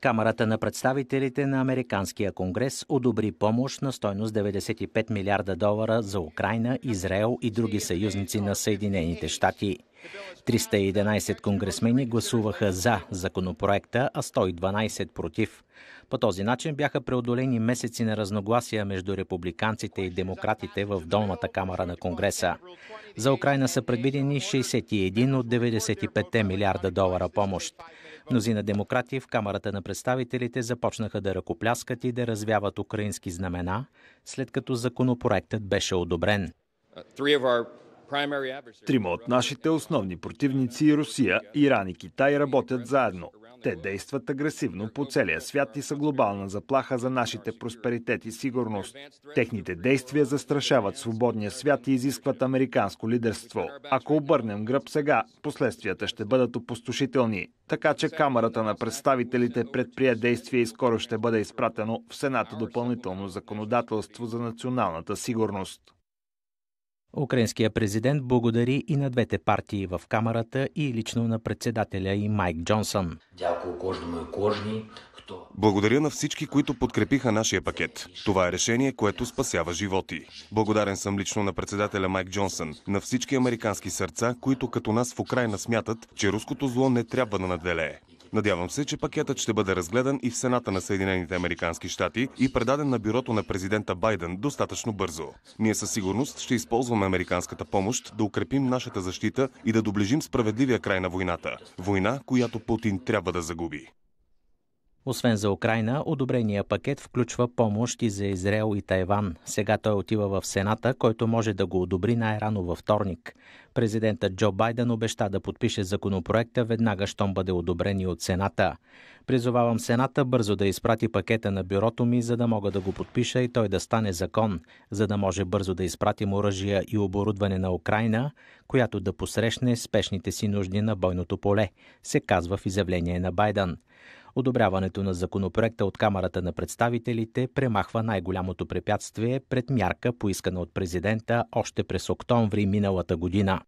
Камерата на представителите на Американския конгрес одобри помощ на стойност 95 милиарда долара за Украина, Израел и други съюзници на Съединените щати. 311 конгресмени гласуваха за законопроекта, а 112 против. По този начин бяха преодолени месеци на разногласия между републиканците и демократите в долната камера на Конгреса. За Украина са предвидени 61 от 95 милиарда долара помощ. Мнозина демократи в Камерата на представителите започнаха да ръкопляскат и да развяват украински знамена, след като законопроектът беше одобрен. Трима от нашите основни противници Русия, Иран и Китай работят заедно. Те действат агресивно по целия свят и са глобална заплаха за нашите просперитет и сигурност. Техните действия застрашават свободния свят и изискват американско лидерство. Ако обърнем гръб сега, последствията ще бъдат опустошителни. Така че Камерата на представителите предприе действие и скоро ще бъде изпратено в Сената допълнително законодателство за националната сигурност. Украинският президент благодари и на двете партии в Камерата и лично на председателя и Майк Джонсън. Е Благодаря на всички, които подкрепиха нашия пакет. Това е решение, което спасява животи. Благодарен съм лично на председателя Майк Джонсън, на всички американски сърца, които като нас в Украина смятат, че руското зло не трябва да надделее. Надявам се, че пакетът ще бъде разгледан и в Сената на Съединените Американски щати и предаден на бюрото на президента Байден достатъчно бързо. Ние със сигурност ще използваме американската помощ да укрепим нашата защита и да доближим справедливия край на войната. Война, която Путин трябва да загуби. Освен за Украина, одобрения пакет включва помощ и за Израел и Тайван. Сега той отива в Сената, който може да го одобри най-рано във вторник. Президентът Джо Байден обеща да подпише законопроекта веднага, щом бъде одобрен и от Сената. Призовавам Сената бързо да изпрати пакета на бюрото ми, за да мога да го подпиша и той да стане закон, за да може бързо да изпратим оръжия и оборудване на Украина, която да посрещне спешните си нужди на бойното поле, се казва в изявление на Байден. Одобряването на законопроекта от Камерата на представителите премахва най-голямото препятствие пред мярка, поискана от президента още през октомври миналата година.